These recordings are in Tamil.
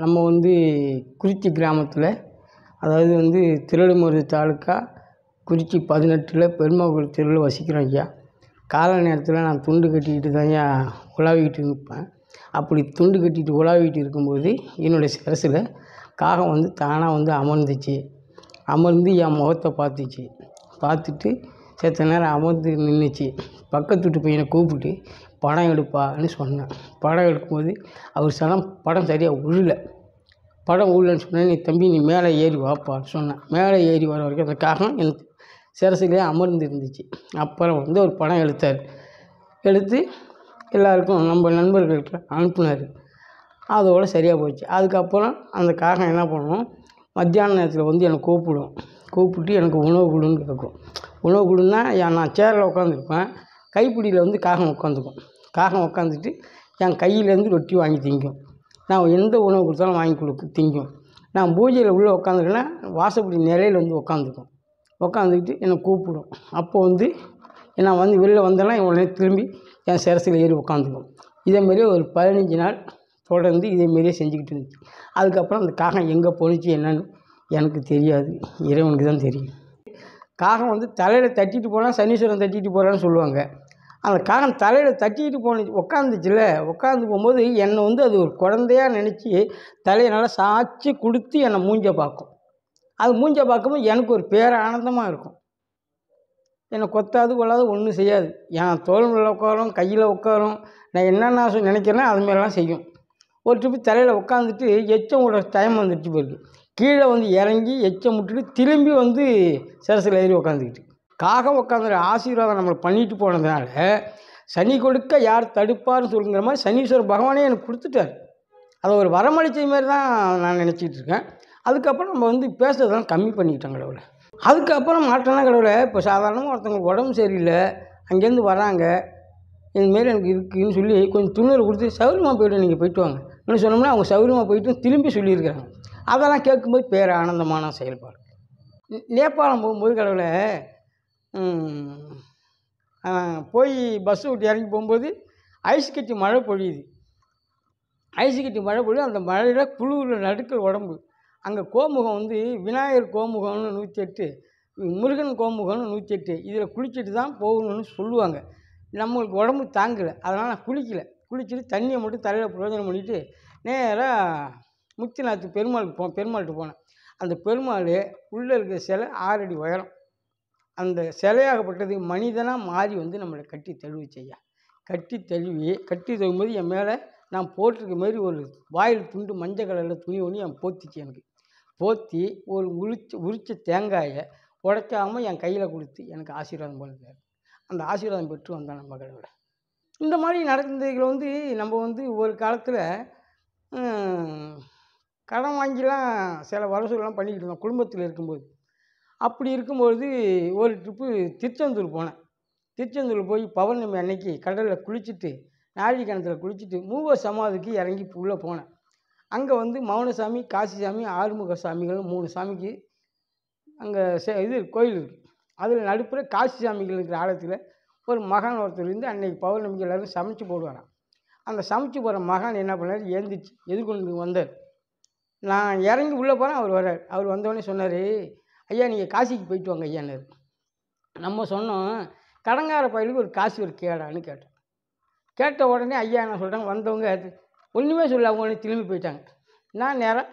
நம்ம வந்து குறிச்சி கிராமத்தில் அதாவது வந்து திருவள்ளுமருது தாலுக்கா குறிச்சி பதினெட்டில் பெருமாள் தெருவில் வசிக்கிறோம் ஐயா காலை நேரத்தில் நான் துண்டு கட்டிக்கிட்டு தான்யா உலாவிக்கிட்டு இருப்பேன் அப்படி துண்டு கட்டிட்டு உலாவிக்கிட்டு இருக்கும்போது என்னுடைய சிரசில் காகம் வந்து தானாக வந்து அமர்ந்துச்சு அமர்ந்து என் முகத்தை பார்த்துச்சு பார்த்துட்டு சேர்த்த நேரம் அமர்ந்து நின்றுச்சு பக்கத்து வீட்டு பையனை கூப்பிட்டு படம் எடுப்பான்னு சொன்னேன் படம் எடுக்கும்போது அவர் சொன்னால் படம் சரியாக உழுல படம் உழுலன்னு சொன்னேன் நீ தம்பி நீ மேலே ஏறி வாப்பான்னு சொன்னேன் மேலே ஏறி வர வரைக்கும் அந்த காகம் எனக்கு சிரசிலே அமர்ந்து இருந்துச்சு அப்புறம் வந்து ஒரு படம் எடுத்தார் எடுத்து எல்லாருக்கும் நம்ம நண்பர்கள்கிட்ட அனுப்புனார் அதோடு சரியாக போச்சு அதுக்கப்புறம் அந்த காகம் என்ன பண்ணுவோம் மத்தியான நேரத்தில் வந்து எனக்கு கூப்பிடும் கூப்பிட்டு எனக்கு உணவு கொடுன்னு கேட்கும் உணவு கொடுன்னா நான் சேரில் உட்காந்துருப்பேன் கைப்பிடியில் வந்து காகம் உட்காந்துக்கும் காகம் உட்காந்துட்டு என் கையிலேருந்து ரொட்டி வாங்கி திங்கும் நான் எந்த உணவு கொடுத்தாலும் வாங்கி கொடுக்கு திங்கும் நான் பூஜையில் உள்ளே உட்காந்துருக்கேன்னா வாசப்படி நிலையில் வந்து உட்காந்துக்கும் உட்காந்துக்கிட்டு என்னை கூப்பிடும் அப்போ வந்து நான் வந்து வெளில வந்தேன்னா உடனே திரும்பி என் சிரசில் ஏறி உட்காந்துக்கும் இதேமாரி ஒரு பதினஞ்சு நாள் தொடர்ந்து இதேமாரியே செஞ்சுக்கிட்டு இருந்துச்சு அதுக்கப்புறம் அந்த காகம் எங்கே போணுச்சு என்னன்னு எனக்கு தெரியாது இறைவனுக்கு தான் தெரியும் காகம் வந்து தலையில் தட்டிட்டு போனால் சனீஸ்வரன் தட்டிட்டு போகிறான்னு சொல்லுவாங்க அந்த காகம் தலையில் தட்டிட்டு போன உட்காந்துச்சுல உட்காந்து போகும்போது என்னை வந்து அது ஒரு குழந்தையாக நினச்சி தலையை நல்லா சாய்ச்சி கொடுத்து என்னை மூஞ்ச பார்க்கும் அது மூஞ்ச பார்க்கும்போது எனக்கு ஒரு பேர ஆனந்தமாக இருக்கும் என்னை கொத்தாது கொள்ளாது ஒன்றும் செய்யாது என் தோல்களில் உட்காரும் கையில் உட்காரும் நான் என்னென்ன நினைக்கிறேன்னா அதுமாரிலாம் செய்யும் ஒரு ட்ரிப்பு தலையில் உட்காந்துட்டு எச்சம் கூட டைம் வந்துடுச்சு போயிருக்கு கீழே வந்து இறங்கி எச்சம் முட்டுட்டு திரும்பி வந்து சிரசில் ஏறி உக்காந்துக்கிட்டு காகம் உட்காந்துற ஆசீர்வாதம் நம்மளை பண்ணிட்டு போனதுனால சனி கொடுக்க யார் தடுப்பார்னு சொல்லுங்கிற மாதிரி சனீஸ்வரர் பகவானே எனக்கு கொடுத்துட்டார் அதை ஒரு வரமளிச்ச மாதிரி தான் நான் நினச்சிக்கிட்டு இருக்கேன் அதுக்கப்புறம் நம்ம வந்து பேசுறதெல்லாம் கம்மி பண்ணிக்கிட்டோம் கடவுளை அதுக்கப்புறம் மாற்றம்னா கடவுளை இப்போ சாதாரணமாக ஒருத்தவங்களுக்கு உடம்பு சரியில்லை அங்கேருந்து வராங்க இதுமாரி எனக்கு இருக்குதுன்னு சொல்லி கொஞ்சம் துணியில் கொடுத்து சௌரியமாக போய்ட்டு நீங்கள் போயிட்டு வாங்க இன்னும் சொன்னோம்னா அவங்க சௌரியமாக போய்ட்டு திரும்பி சொல்லியிருக்கிறாங்க அதெல்லாம் கேட்கும்போது பேர் ஆனந்தமான செயல்பாடு நேபாளம் போகும்போது கடவுளை போய் பஸ்ஸு விட்டு இறங்கி போகும்போது ஐஸ் கட்டி மழை பொழியுது ஐஸ் கட்டி மழை பொழியும் அந்த மழையில் குழுவில் நடுக்கிற உடம்பு அங்கே கோமுகம் வந்து விநாயகர் கோமுகம்னு நூற்றி எட்டு முருகன் கோமுகம்னு நூற்றி எட்டு இதில் குளிச்சுட்டு தான் போகணும்னு சொல்லுவாங்க நம்மளுக்கு உடம்பு தாங்கலை அதனால் நான் குளிக்கலை குளிச்சுட்டு தண்ணியை மட்டும் தலையில் பிரயோஜனம் பண்ணிவிட்டு நேராக முக்திநாத் பெருமாளுக்கு போ பெருமாள்கிட்ட போனேன் அந்த பெருமாள் உள்ளே இருக்கிற சிலை ஆறடி உயரம் அந்த சிலையாகப்பட்டது மனிதனாக மாறி வந்து நம்மளை கட்டி தழுவி செய்யா கட்டி தழுவி கட்டி தழுவும்போது என் மேலே நான் போட்டிருக்க மாரி ஒரு வாயில் துண்டு மஞ்சள் கலரில் துணி ஒன்று என் போத்திச்சு எனக்கு போத்தி ஒரு உரிச்ச உரிச்ச தேங்காயை உடைக்காமல் என் கையில் கொடுத்து எனக்கு ஆசீர்வாதம் பண்ணுறாரு அந்த ஆசீர்வாதம் பெற்று வந்தான் நம்ம கடவுளை இந்த மாதிரி நடந்ததுகளை வந்து நம்ம வந்து ஒரு காலத்தில் கடன் வாங்கிலாம் சில வசூல்லாம் பண்ணிக்கிட்டு இருந்தோம் குடும்பத்தில் இருக்கும்போது அப்படி இருக்கும்போது ஒரு ட்ரிப்பு திருச்செந்தூர் போனேன் திருச்செந்தூர் போய் பௌர்ணமி அன்னைக்கு கடலில் குளிச்சுட்டு நாழி கிணத்துல குளிச்சுட்டு மூவ சமாதிக்கு இறங்கி உள்ளே போனேன் அங்கே வந்து மௌனசாமி காசிசாமி ஆறுமுக சாமிகள் மூணு சாமிக்கு அங்கே இது கோயில் இருக்குது அதில் நடுப்புற காசி சாமிகள் இருக்கிற ஆழத்தில் ஒரு மகான் ஒருத்தர் இருந்து அன்னைக்கு பௌர்ணமிக்கு எல்லோரும் சமைச்சு போடுவாராம் அந்த சமைச்சு போகிற மகான் என்ன பண்ணார் எழுந்திரிச்சு எதிர்கொண்டு வந்தார் நான் இறங்கி உள்ளே போகிறேன் அவர் வர்றார் அவர் வந்தோடனே சொன்னார் ஐயா நீங்கள் காசிக்கு போயிட்டு வாங்க ஐயான்னாரு நம்ம சொன்னோம் கடங்கார பயிலுக்கு ஒரு காசி ஒரு கேடான்னு கேட்டோம் கேட்ட உடனே ஐயா என்ன சொல்கிறாங்க வந்தவங்க ஒன்றுமே சொல்ல அவங்க உடனே திரும்பி போயிட்டாங்க நான் நேராக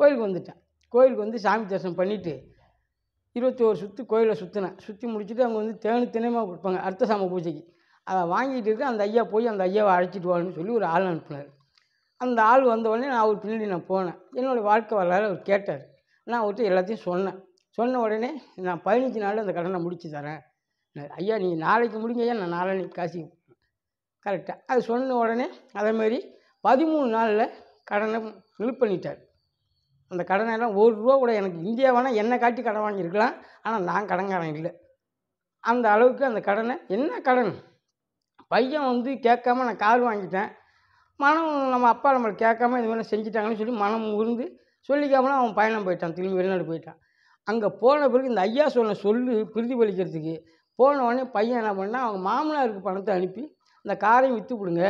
கோயிலுக்கு வந்துட்டேன் கோயிலுக்கு வந்து சாமி தரிசனம் பண்ணிவிட்டு இருபத்தி ஒரு சுற்று கோயிலை சுற்றினேன் சுற்றி முடிச்சுட்டு அவங்க வந்து தேனு தினமாக கொடுப்பாங்க அர்த்த சாம பூஜைக்கு அதை வாங்கிட்டு இருக்க அந்த ஐயா போய் அந்த ஐயாவை அழைச்சிட்டு வான்னு சொல்லி ஒரு ஆள் அனுப்புனார் அந்த ஆள் வந்த உடனே நான் அவர் பின்னாடி நான் போனேன் என்னோடய வாழ்க்கை வரலாறு அவர் கேட்டார் நான் அவர்கிட்ட எல்லாத்தையும் சொன்னேன் சொன்ன உடனே நான் பதினஞ்சு நாளில் அந்த கடனை முடித்து தரேன் ஐயா நீங்கள் நாளைக்கு முடிங்க ஐயா நான் நாளைக்கு காசி கரெக்டாக அது சொன்ன உடனே அதேமாரி பதிமூணு நாளில் கடனை ஃபில் பண்ணிட்டார் அந்த எல்லாம் ஒரு ரூபா கூட எனக்கு இந்தியா வேணால் என்னை காட்டி கடன் வாங்கியிருக்கலாம் ஆனால் நான் கடன்காரன் இல்லை அந்த அளவுக்கு அந்த கடனை என்ன கடன் பையன் வந்து கேட்காம நான் கார் வாங்கிட்டேன் மனம் நம்ம அப்பா நம்மளை கேட்காம இது மாதிரி செஞ்சுட்டாங்கன்னு சொல்லி மனம் உருந்து சொல்லிக்காமல் அவன் பயணம் போயிட்டான் திரும்பி வெளிநாடு போயிட்டான் அங்கே போன பிறகு இந்த ஐயா சொன்ன சொல்லு பிரதிபலிக்கிறதுக்கு போன உடனே பையன் என்ன பண்ணால் அவங்க மாமனாருக்கு பணத்தை அனுப்பி இந்த காரையும் விற்று கொடுங்க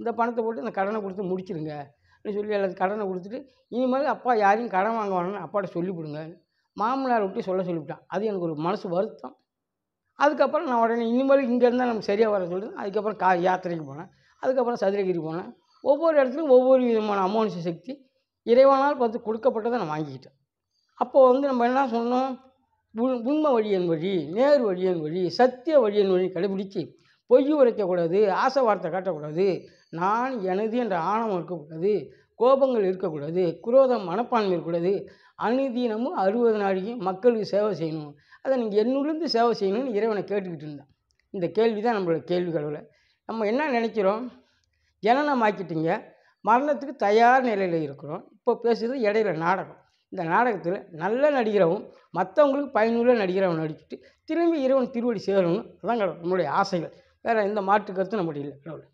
இந்த பணத்தை போட்டு இந்த கடனை கொடுத்து முடிச்சிடுங்க சொல்லி எல்லாத்து கடனை கொடுத்துட்டு இனிமேல் அப்பா யாரையும் கடன் வாங்க வரணும்னு அப்பாட்ட சொல்லிவிடுங்க மாமனார் விட்டு சொல்ல சொல்லிவிட்டான் அது எனக்கு ஒரு மனசு வருத்தம் அதுக்கப்புறம் நான் உடனே இனிமேல் இங்கேருந்தால் நம்ம சரியாக வர சொல்லிட்டு அதுக்கப்புறம் கா யாத்திரைக்கு போனேன் அதுக்கப்புறம் சதுரகிரி போனேன் ஒவ்வொரு இடத்துலையும் ஒவ்வொரு விதமான அமானுஷ சக்தி இறைவனால் பார்த்து கொடுக்கப்பட்டதை நான் வாங்கிக்கிட்டேன் அப்போது வந்து நம்ம என்ன சொன்னோம் உண்மை வழியின் வழி நேர் வழியின் வழி சத்திய வழியின் வழி கடைபிடித்து பொய் உரைக்கக்கூடாது ஆசை வார்த்தை காட்டக்கூடாது நான் எனது என்ற ஆணவம் இருக்கக்கூடாது கோபங்கள் இருக்கக்கூடாது குரோதம் மனப்பான்மை இருக்கக்கூடாது அனுதீனமும் அறுபது நாளைக்கும் மக்களுக்கு சேவை செய்யணும் அதை நீங்கள் என்னுலேருந்து சேவை செய்யணும்னு இறைவனை கேட்டுக்கிட்டு இருந்தேன் இந்த கேள்வி தான் நம்மளோட கேள்வி கடவுளை நம்ம என்ன நினைக்கிறோம் ஜனனமாக்கிட்டீங்க மரணத்துக்கு தயார் நிலையில் இருக்கிறோம் இப்போ பேசுகிறது இடையில நாடகம் இந்த நாடகத்தில் நல்ல நடிகரவும் மற்றவங்களுக்கு பயனுள்ள நடிகரவும் நடிச்சுட்டு திரும்பி இறைவன் திருவடி சேரணும் அதான் நம்மளுடைய ஆசைகள் வேறு எந்த மாற்று கருத்தும் நம்மளுடைய இல்லை கடவுள்